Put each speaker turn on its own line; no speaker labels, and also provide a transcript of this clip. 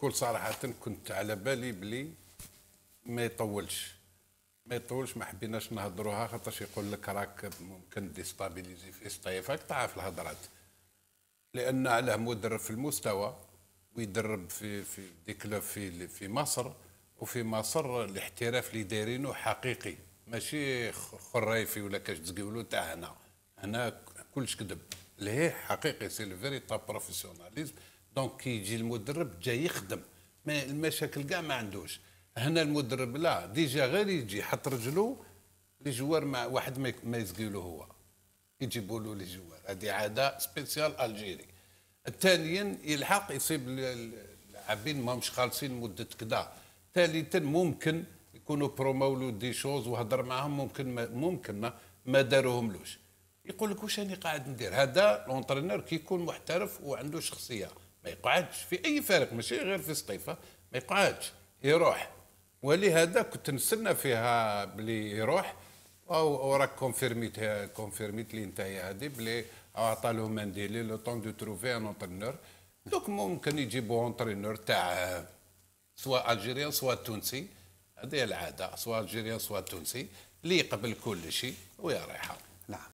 بكل صراحه كنت على بالي بلي ما يطولش ما يطولش ما حبيناش نهضروها خاطرش يقول لك راك ممكن ديستابيليزي في استيفاك تعرف الهضرات لان علاه مدرب في المستوى ويدرب في في كلوب في في مصر وفي مصر الاحتراف اللي دايرينه حقيقي ماشي خرايفي ولا كاش تقولوا تاع هنا هنا كلش كذب اللي هي حقيقي سي لو فيريتا بروفيسيوناليزم دونك كي يجي المدرب جاي يخدم ما المشاكل كاع ما عندوش هنا المدرب لا ديجا غير يجي يحط رجلو لي جوار مع واحد ما يزقيلو هو يجيبوا له جوار هذه عاده سبيسيال الجيري ثانيا يلحق يصيب اللاعبين ماهمش خالصين مده كذا ثالثا ممكن يكونوا برومولو دي شوز وهضر معاهم ممكن ممكن ما داروهملوش يقول لك واش راني قاعد ندير هذا لونترينور كيكون محترف وعنده شخصيه ما يقعدش في اي فريق ماشي غير في سقيفه ما يقعدش يروح ولهذا كنت نستنى فيها بلي يروح وراك كونفيرميت كونفيرميت لي نتايا هادي بلي اعطى له منديلي لو طون دو تروفي ان اونترينور دوك ممكن يجيبوا اونترينور تاع سواء الجيريان سواء تونسي هذه العاده سواء الجيريان سواء تونسي لي يقبل كل شيء رايحه